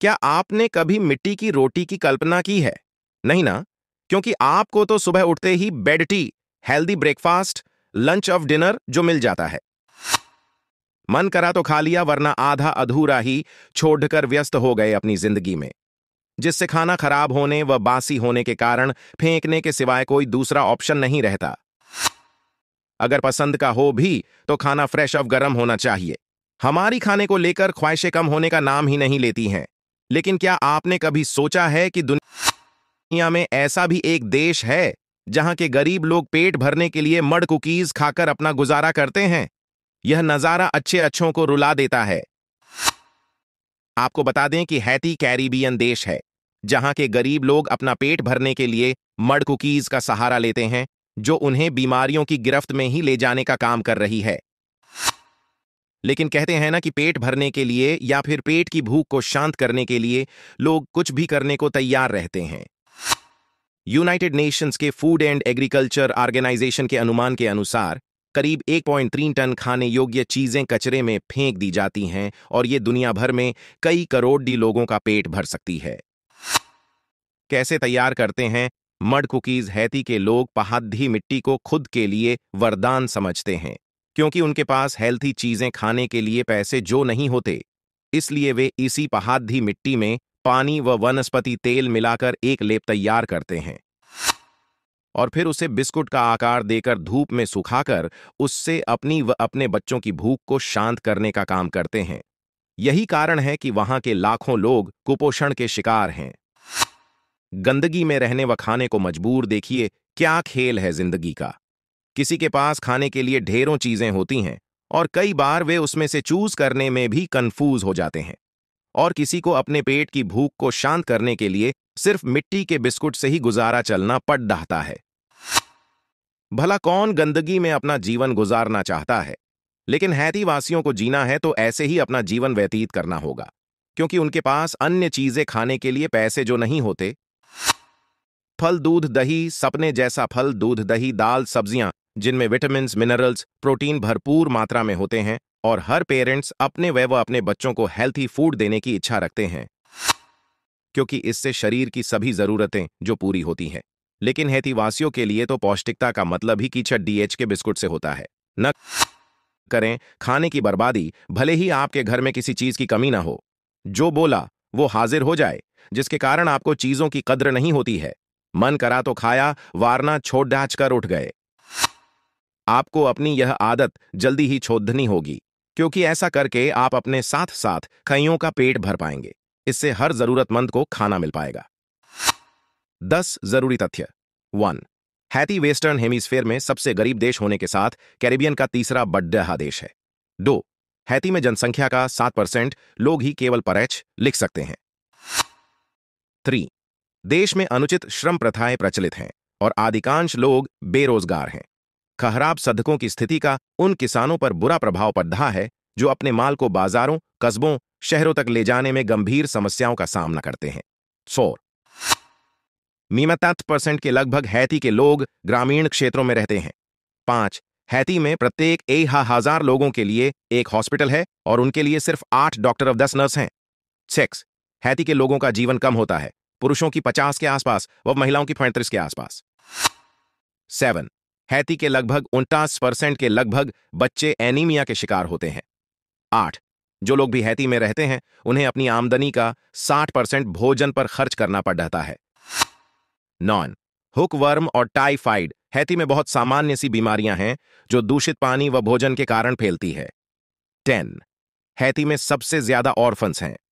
क्या आपने कभी मिट्टी की रोटी की कल्पना की है नहीं ना क्योंकि आपको तो सुबह उठते ही bed tea healthy breakfast lunch of dinner जो मिल जाता है मन करा तो खा लिया वरना आधा अधूरा ही छोड़कर व्यस्त हो गए अपनी जिंदगी में जिससे खाना खराब होने व बासी होने के कारण फेंकने के सिवाय कोई दूसरा ऑप्शन नहीं रहता अगर पसंद का हो भी तो खाना फ्रेश और गर्म होना चाहिए हमारी खाने को लेकर ख्वाहिशें कम होने का नाम ही नहीं लेती हैं लेकिन क्या आपने कभी सोचा है कि दुनिया में ऐसा भी एक देश है जहां के गरीब लोग पेट भरने के लिए मड कुकीज खाकर अपना गुजारा करते हैं यह नज़ारा अच्छे अच्छों को रुला देता है आपको बता दें कि हैती कैरिबियन देश है जहां के गरीब लोग अपना पेट भरने के लिए मड कुकीज का सहारा लेते हैं जो उन्हें बीमारियों की गिरफ्त में ही ले जाने का काम कर रही है लेकिन कहते हैं ना कि पेट भरने के लिए या फिर पेट की भूख को शांत करने के लिए लोग कुछ भी करने को तैयार रहते हैं यूनाइटेड नेशंस के फूड एंड एग्रीकल्चर ऑर्गेनाइजेशन के अनुमान के अनुसार करीब 1.3 टन खाने योग्य चीजें कचरे में फेंक दी जाती हैं और ये दुनिया भर में कई करोड़ लोगों का पेट भर सकती है कैसे तैयार करते हैं मड कुकीज हैती के लोग पहाद्धी मिट्टी को खुद के लिए वरदान समझते हैं क्योंकि उनके पास हेल्थी चीजें खाने के लिए पैसे जो नहीं होते इसलिए वे इसी पहाधी मिट्टी में पानी व वनस्पति तेल मिलाकर एक लेप तैयार करते हैं और फिर उसे बिस्कुट का आकार देकर धूप में सुखाकर उससे अपनी व अपने बच्चों की भूख को शांत करने का काम करते हैं यही कारण है कि वहां के लाखों लोग कुपोषण के शिकार हैं गंदगी में रहने व खाने को मजबूर देखिए क्या खेल है जिंदगी का किसी के पास खाने के लिए ढेरों चीजें होती हैं और कई बार वे उसमें से चूज करने में भी कंफ्यूज हो जाते हैं और किसी को अपने पेट की भूख को शांत करने के लिए सिर्फ मिट्टी के बिस्कुट से ही गुजारा चलना पड़ डहता है भला कौन गंदगी में अपना जीवन गुजारना चाहता है लेकिन हैतीवासियों को जीना है तो ऐसे ही अपना जीवन व्यतीत करना होगा क्योंकि उनके पास अन्य चीजें खाने के लिए पैसे जो नहीं होते फल दूध दही सपने जैसा फल दूध दही दाल सब्जियां जिनमें विटामिन मिनरल्स प्रोटीन भरपूर मात्रा में होते हैं और हर पेरेंट्स अपने व अपने बच्चों को हेल्थी फूड देने की इच्छा रखते हैं क्योंकि इससे शरीर की सभी जरूरतें जो पूरी होती हैं लेकिन हैतीवासियों के लिए तो पौष्टिकता का मतलब ही कीचड़ डीएच के बिस्कुट से होता है न करें खाने की बर्बादी भले ही आपके घर में किसी चीज की कमी ना हो जो बोला वो हाजिर हो जाए जिसके कारण आपको चीजों की कद्र नहीं होती है मन करा तो खाया वारना छोड़ डाच कर उठ गए आपको अपनी यह आदत जल्दी ही छोड़नी होगी क्योंकि ऐसा करके आप अपने साथ साथ खइयों का पेट भर पाएंगे इससे हर जरूरतमंद को खाना मिल पाएगा दस जरूरी तथ्य वन हैती वेस्टर्न हेमिस्फेयर में सबसे गरीब देश होने के साथ कैरिबियन का तीसरा बड्डहा देश है दो हैती में जनसंख्या का सात परसेंट लोग ही केवल परैच लिख सकते हैं थ्री देश में अनुचित श्रम प्रथाएं प्रचलित हैं और अधिकांश लोग बेरोजगार हैं खराब सदकों की स्थिति का उन किसानों पर बुरा प्रभाव पड़ रहा है जो अपने माल को बाजारों कस्बों शहरों तक ले जाने में गंभीर समस्याओं का सामना करते हैं सौर मीमतात परसेंट के लगभग हैती के लोग ग्रामीण क्षेत्रों में रहते हैं पांच हैती में प्रत्येक ए हा हजार लोगों के लिए एक हॉस्पिटल है और उनके लिए सिर्फ आठ डॉक्टर ऑफ दस नर्स हैं सिक्स हैती के लोगों का जीवन कम होता है पुरुषों की पचास के आसपास व महिलाओं की पैंतीस के आसपास सेवन हैती के लगभग उनतास परसेंट के लगभग बच्चे एनीमिया के शिकार होते हैं आठ जो लोग भी हैती में रहते हैं उन्हें अपनी आमदनी का 60 परसेंट भोजन पर खर्च करना पड़ रहता है नॉन हुकवर्म और टाइफाइड हैती में बहुत सामान्य सी बीमारियां हैं जो दूषित पानी व भोजन के कारण फैलती है टेन हैती में सबसे ज्यादा ऑर्फन्स हैं